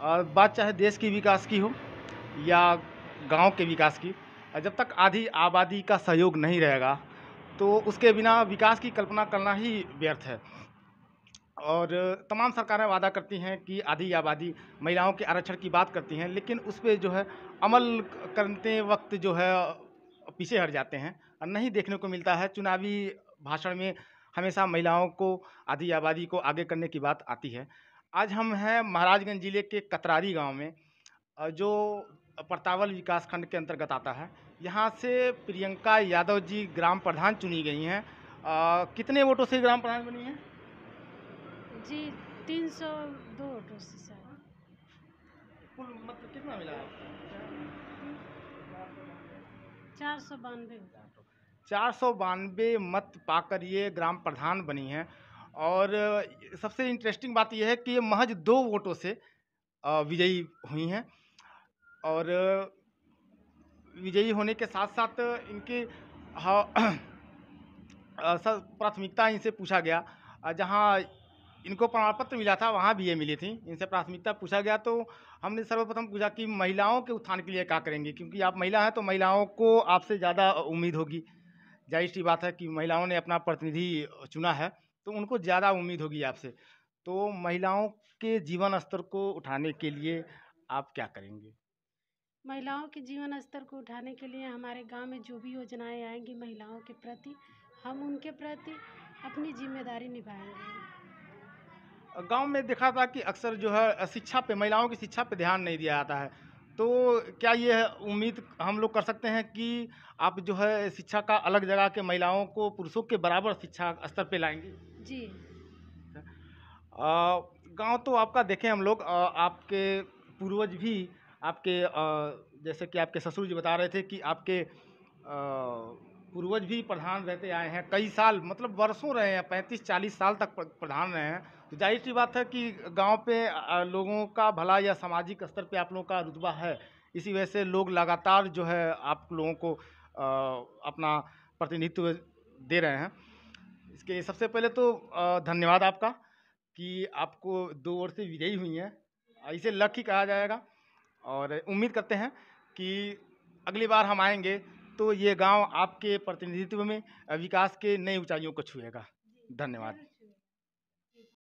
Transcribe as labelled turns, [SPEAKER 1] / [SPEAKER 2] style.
[SPEAKER 1] और बात चाहे देश की विकास की हो या गांव के विकास की जब तक आधी आबादी का सहयोग नहीं रहेगा तो उसके बिना विकास की कल्पना करना ही व्यर्थ है और तमाम सरकारें वादा करती हैं कि आधी आबादी महिलाओं के आरक्षण की बात करती हैं लेकिन उस पर जो है अमल करते वक्त जो है पीछे हट जाते हैं और नहीं देखने को मिलता है चुनावी भाषण में हमेशा महिलाओं को आधी आबादी को आगे करने की बात आती है आज हम हैं महाराजगंज ज़िले के कतरारी गांव में जो प्रतावल विकासखंड के अंतर्गत आता है यहाँ से प्रियंका यादव जी ग्राम प्रधान चुनी गई हैं कितने वोटों से ग्राम प्रधान बनी हैं जी तीन सौ दो वोटों से सर कुल मतलब कितना मिला चार सौ बानवे चार सौ बानवे मत पाकर ये ग्राम प्रधान बनी हैं और सबसे इंटरेस्टिंग बात यह है कि ये महज दो वोटों से विजयी हुई हैं और विजयी होने के साथ साथ इनकी प्राथमिकता इनसे पूछा गया जहाँ इनको प्रमाण पत्र मिला था वहाँ भी ये मिली थी इनसे प्राथमिकता पूछा गया तो हमने सर्वप्रथम पूछा कि महिलाओं के उत्थान के लिए क्या करेंगे क्योंकि आप महिला हैं तो महिलाओं को आपसे ज़्यादा उम्मीद होगी जाहिर सी बात है कि महिलाओं ने अपना प्रतिनिधि चुना है तो उनको ज़्यादा उम्मीद होगी आपसे तो महिलाओं के जीवन स्तर को उठाने के लिए आप क्या करेंगे महिलाओं के जीवन स्तर को उठाने के लिए हमारे गांव में जो भी योजनाएं आएंगी महिलाओं के प्रति हम उनके प्रति अपनी जिम्मेदारी निभाएंगे गांव में देखा था कि अक्सर जो है शिक्षा पे महिलाओं की शिक्षा पे ध्यान नहीं दिया जाता है तो क्या ये उम्मीद हम लोग कर सकते हैं कि आप जो है शिक्षा का अलग जगह के महिलाओं को पुरुषों के बराबर शिक्षा स्तर पे लाएंगे जी गांव तो आपका देखें हम लोग आपके पूर्वज भी आपके आ, जैसे कि आपके ससुर जी बता रहे थे कि आपके आ, पूर्वज भी प्रधान रहते आए हैं कई साल मतलब वर्षों रहे हैं पैंतीस चालीस साल तक प्रधान रहे हैं तो जाहिर सी बात है कि गांव पे लोगों का भला या सामाजिक स्तर पे आप लोगों का रुतबा है इसी वजह से लोग लगातार जो है आप लोगों को आ, अपना प्रतिनिधित्व दे रहे हैं इसके सबसे पहले तो धन्यवाद आपका कि आपको दो ओर से विजयी हुई हैं इसे लक ही कहा जाएगा और उम्मीद करते हैं कि अगली बार हम आएंगे तो ये गांव आपके प्रतिनिधित्व में विकास के नई ऊंचाइयों को छुएगा धन्यवाद